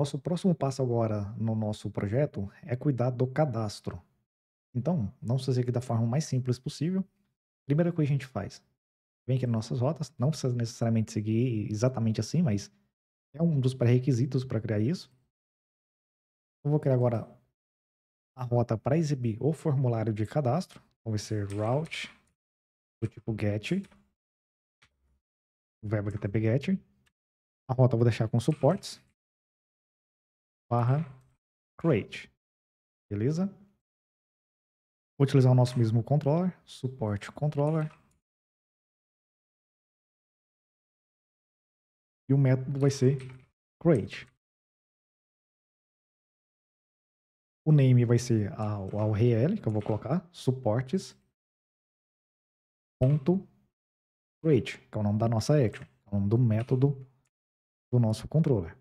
Nosso próximo passo agora no nosso projeto é cuidar do cadastro. Então, vamos fazer aqui da forma mais simples possível. Primeira coisa que a gente faz, vem aqui nas nossas rotas, não precisa necessariamente seguir exatamente assim, mas é um dos pré-requisitos para criar isso. Eu vou criar agora a rota para exibir o formulário de cadastro. Então vai ser route do tipo get, o verbo é get. A rota eu vou deixar com suportes barra create. Beleza? Vou utilizar o nosso mesmo controller, suporte controller. E o método vai ser create. O name vai ser a, a URL que eu vou colocar, suportes.create, que é o nome da nossa action, é o nome do método do nosso controller.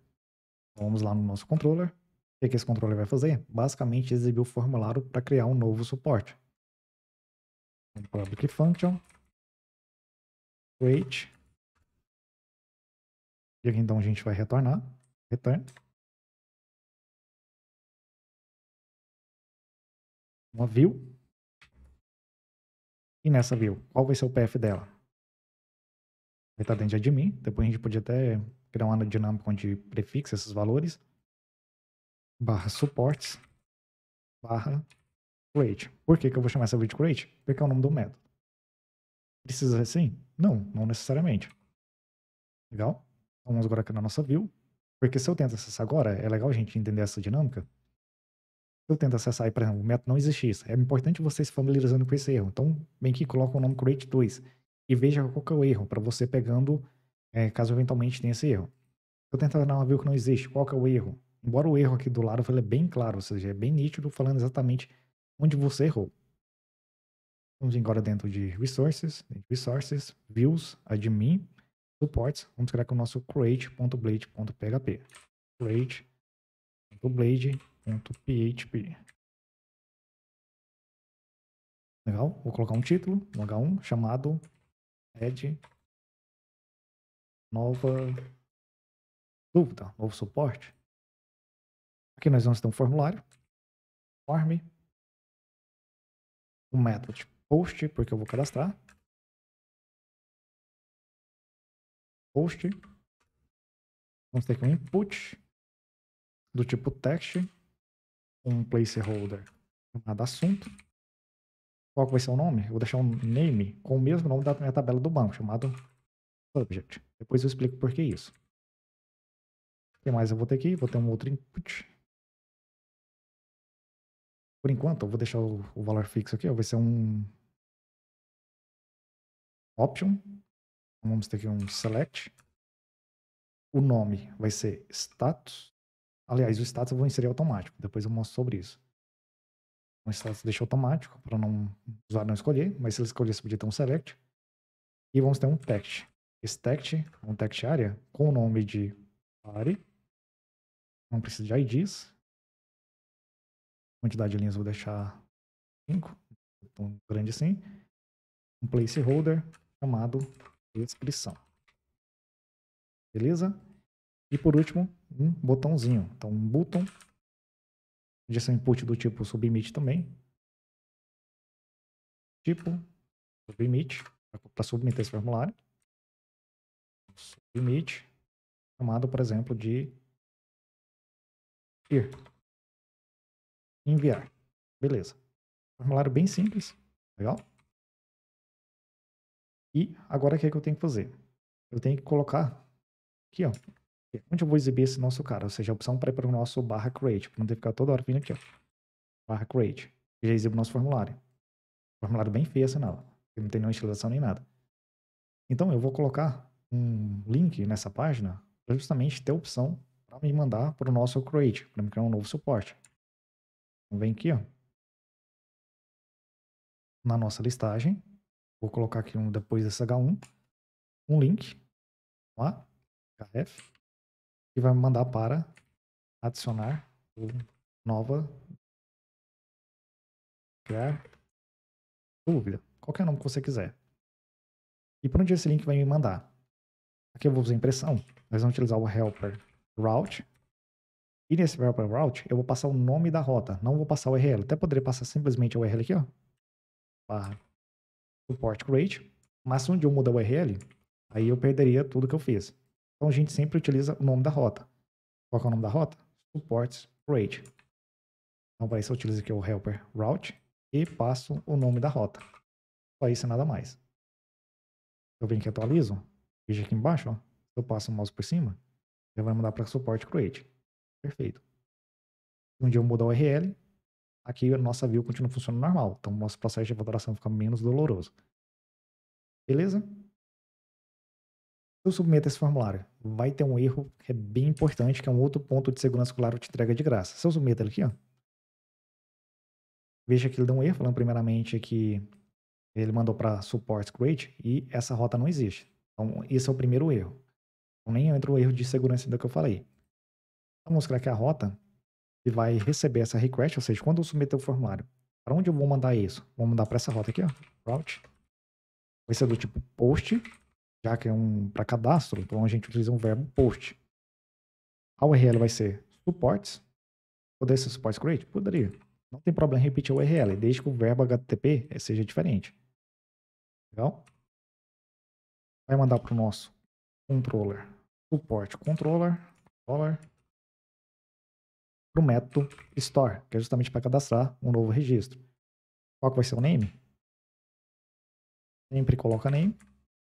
Vamos lá no nosso controller. O que esse controller vai fazer? Basicamente exibir o formulário para criar um novo suporte. Public function create. E aqui então a gente vai retornar. Return. Uma view. E nessa view, qual vai ser o path dela? Vai estar dentro de admin. Depois a gente podia até criar uma dinâmica onde prefixa esses valores, barra suportes, barra create. Por que, que eu vou chamar essa vídeo create? Porque é o nome do método. Precisa ser assim? Não, não necessariamente. Legal? Então, vamos agora aqui na nossa view. Porque se eu tento acessar agora, é legal a gente entender essa dinâmica. Se eu tento acessar aí, por exemplo, o método não existe isso. É importante você se familiarizando com esse erro. Então, bem que coloca o nome create 2 e veja qual é o erro, para você pegando é, caso eventualmente tenha esse erro. Eu tentar dar uma view que não existe, qual que é o erro. Embora o erro aqui do lado ele é bem claro, ou seja, é bem nítido, falando exatamente onde você errou. Vamos agora dentro de Resources, Resources, Views, Admin, Supports. Vamos criar aqui o nosso create.blade.php. create.blade.php. Legal, vou colocar um título, um H1, chamado Add nova dúvida, novo suporte. Aqui nós vamos ter um formulário, form, um método post, porque eu vou cadastrar, post, vamos ter aqui um input do tipo text, um placeholder chamado assunto, qual vai ser o nome? Eu vou deixar um name com o mesmo nome da minha tabela do banco, chamado subject. Depois eu explico por que isso. O que mais eu vou ter aqui? Vou ter um outro input. Por enquanto, eu vou deixar o, valor fixo aqui. Ó. Vai ser um option. Então, vamos ter aqui um select. O nome vai ser status. Aliás, o status eu vou inserir automático. Depois eu mostro sobre isso. O status deixa automático para não, o usuário não escolher. Mas se ele escolher, você podia ter um select. E vamos ter um text este text, um text area, com o nome de pare. Não precisa de IDs. Quantidade de linhas vou deixar 5, tão grande assim. Um placeholder chamado descrição. Beleza? E por último, um botãozinho. Então, um button. Podia ser um input do tipo submit também. Tipo submit, para submeter esse formulário submit chamado, por exemplo, de ir. Enviar. Beleza. Formulário bem simples. Legal? E agora o que, é que eu tenho que fazer? Eu tenho que colocar aqui, ó. Onde eu vou exibir esse nosso cara? Ou seja, a opção para ir para o nosso barra create, para não ter que ficar toda hora vindo aqui, ó. Barra create. Já exibo o nosso formulário. Formulário bem feio, assinado. Não tem nenhuma estilização nem nada. Então, eu vou colocar um link nessa página para justamente ter a opção para me mandar para o nosso create, para me criar um novo suporte. Então, vem aqui, ó, na nossa listagem, vou colocar aqui um depois desse H1, um link, lá, KF, que vai me mandar para adicionar nova criar dúvida, qualquer nome que você quiser. E para onde esse link vai me mandar? Aqui eu vou usar impressão. Nós vamos utilizar o helper route. E nesse helper route, eu vou passar o nome da rota. Não vou passar o URL. Até poderia passar simplesmente o URL aqui, ó. Barra support create. Mas se um dia eu mudar o URL, aí eu perderia tudo que eu fiz. Então a gente sempre utiliza o nome da rota. Qual é o nome da rota? Supports create. Então para isso eu utilizo aqui o helper route e passo o nome da rota. Só isso e nada mais. Eu venho e atualizo. Veja aqui embaixo, ó. Se eu passo o mouse por cima, já vai mandar para suporte create. Perfeito. Se um dia eu mudar o URL, aqui a nossa view continua funcionando normal. Então, o nosso processo de validação fica menos doloroso. Beleza? Se eu submeto esse formulário, vai ter um erro que é bem importante, que é um outro ponto de segurança que o Laro te entrega de graça. Se eu submeto ele aqui, ó, veja que ele deu um erro, falando primeiramente que ele mandou para suporte create e essa rota não existe. Então, esse é o primeiro erro. Então, nem entra o erro de segurança ainda que eu falei. Vou mostrar aqui a rota que vai receber essa request, ou seja, quando eu submeter o formulário, para onde eu vou mandar isso? Vou mandar para essa rota aqui, ó, route. Vai ser do tipo post, já que é um para cadastro, então a gente utiliza um verbo post. A URL vai ser supports. Poderia ser supports create? Poderia. Não tem problema repetir a URL, desde que o verbo HTTP seja diferente. Legal? vai mandar para o nosso controller suporte controller, controller para o método store, que é justamente para cadastrar um novo registro. Qual que vai ser o name? Sempre coloca name.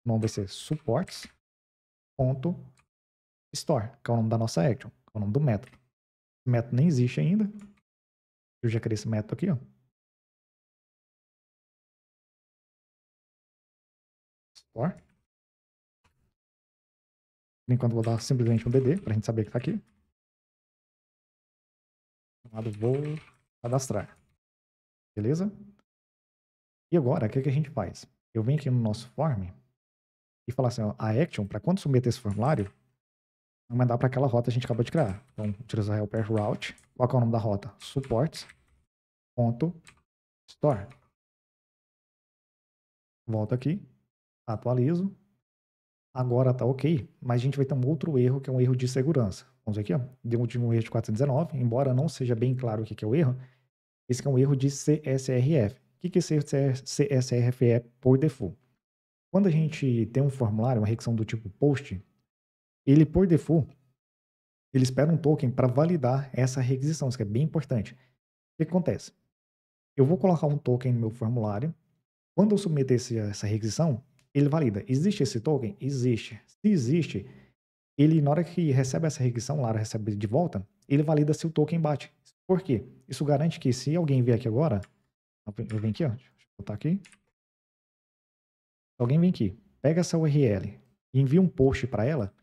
O nome vai ser store que é o nome da nossa action, que é o nome do método. esse método nem existe ainda. Eu já criei esse método aqui, ó. Store enquanto vou dar simplesmente um DD pra gente saber que tá aqui. Chamado vou cadastrar. Beleza? E agora, o que, que a gente faz? Eu venho aqui no nosso form e falar assim, ó, a action, para quando submeter esse formulário, vai mandar para aquela rota que a gente acabou de criar. Então, utilizar o helper route. Qual é o nome da rota? supports.store. Volto aqui, atualizo, agora está ok, mas a gente vai ter um outro erro que é um erro de segurança. Vamos aqui, ó. Deu de um erro de 419, embora não seja bem claro o que é o erro. Esse é um erro de CSRF. O que esse erro de CSRF é por default? Quando a gente tem um formulário, uma requisição do tipo post, ele por default, ele espera um token para validar essa requisição, isso que é bem importante. O que acontece? Eu vou colocar um token no meu formulário. Quando eu submeter essa requisição, ele valida. Existe esse token? Existe. Se existe, ele, na hora que recebe essa requisição, lá recebe de volta, ele valida se o token bate. Por quê? Isso garante que se alguém vier aqui agora, eu venho aqui, ó, deixa eu botar aqui. Se alguém vem aqui, pega essa URL e envia um post para ela,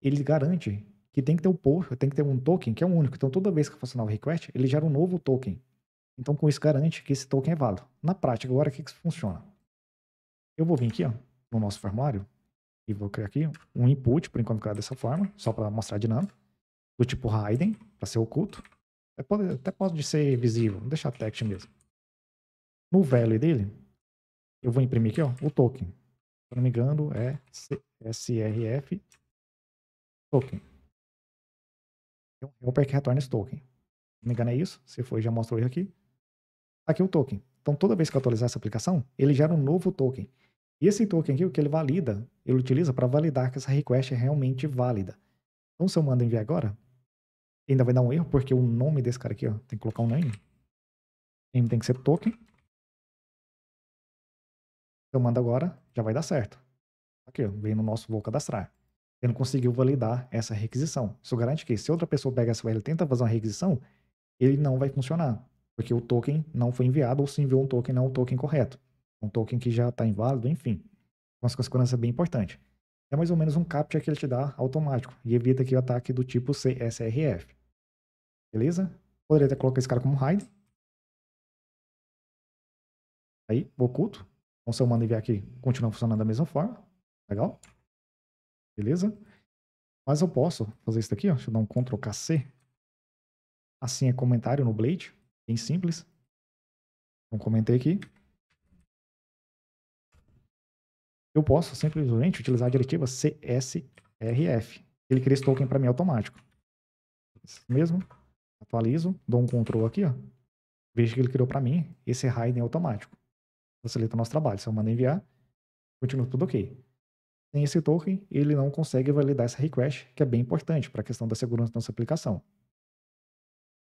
ele garante que tem que ter um post, tem que ter um token que é um único. Então toda vez que funcionar o request, ele gera um novo token. Então com isso garante que esse token é válido. Na prática, agora o que, que isso funciona? Eu vou vir aqui ó, no nosso formulário e vou criar aqui um input, por enquanto criado dessa forma, só para mostrar a dinâmica, do tipo hiding para ser oculto. Até pode, até pode ser visível, vou deixar text mesmo. No value dele, eu vou imprimir aqui ó, o token. Se eu não me engano, é SRF é token. Tem então, um helper que retorna esse token. Se não me engano, é isso. Se foi, já mostrou erro aqui. Tá aqui o token. Então, toda vez que eu atualizar essa aplicação, ele gera um novo token. E esse token aqui, o que ele valida, ele utiliza para validar que essa request é realmente válida. Então, se eu mando enviar agora, ainda vai dar um erro, porque o nome desse cara aqui, ó, tem que colocar um name. Name tem que ser token. Se eu mando agora, já vai dar certo. Aqui, ó, vem no nosso vou cadastrar. Ele não conseguiu validar essa requisição. Isso garante que se outra pessoa pega essa URL e tenta fazer uma requisição, ele não vai funcionar, porque o token não foi enviado ou se enviou um token não é o token correto um token que já está inválido, enfim. Uma segurança bem importante. É mais ou menos um captcha que ele te dá automático e evita que o ataque do tipo CSRF. Beleza? Poderia até colocar esse cara como hide. Aí, oculto. Então, se eu mando enviar aqui, continua funcionando da mesma forma. Legal? Beleza? Mas eu posso fazer isso aqui, ó. Deixa eu dar um Ctrl KC. Assim é comentário no Blade. Bem simples. Então, comentei aqui. eu posso simplesmente utilizar a diretiva CSRF. Ele cria esse token para mim automático. Isso mesmo, atualizo, dou um control aqui, ó. vejo que ele criou para mim esse hiding automático. Facilita o nosso trabalho. Se eu mando enviar, continua tudo ok. Sem esse token, ele não consegue validar essa request, que é bem importante para a questão da segurança da nossa aplicação.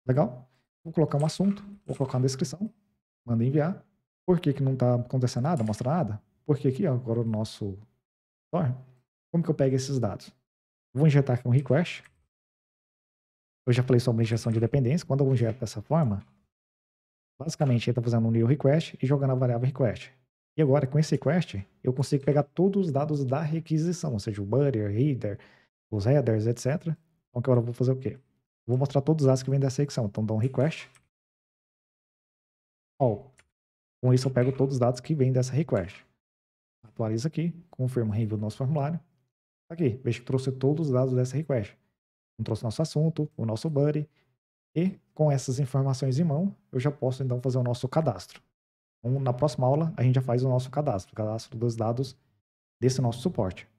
Legal? Vou colocar um assunto, vou colocar na descrição, manda enviar. Por que, que não está acontecendo nada, mostra nada? Porque aqui, ó, agora o nosso store, como que eu pego esses dados? Vou injetar aqui um request. Eu já falei sobre injeção de dependência. Quando eu injeto dessa forma, basicamente ele está fazendo um new request e jogando a variável request. E agora, com esse request, eu consigo pegar todos os dados da requisição, ou seja, o butter, header, os headers, etc. Então, agora eu vou fazer o quê? Vou mostrar todos os dados que vêm dessa requisição Então, dou um request. All. Com isso, eu pego todos os dados que vêm dessa request atualiza aqui, confirma o reenvio do nosso formulário. Tá aqui, veja que trouxe todos os dados dessa request. Não trouxe nosso assunto, o nosso buddy, e com essas informações em mão, eu já posso então fazer o nosso cadastro. Então, na próxima aula, a gente já faz o nosso cadastro, o cadastro dos dados desse nosso suporte.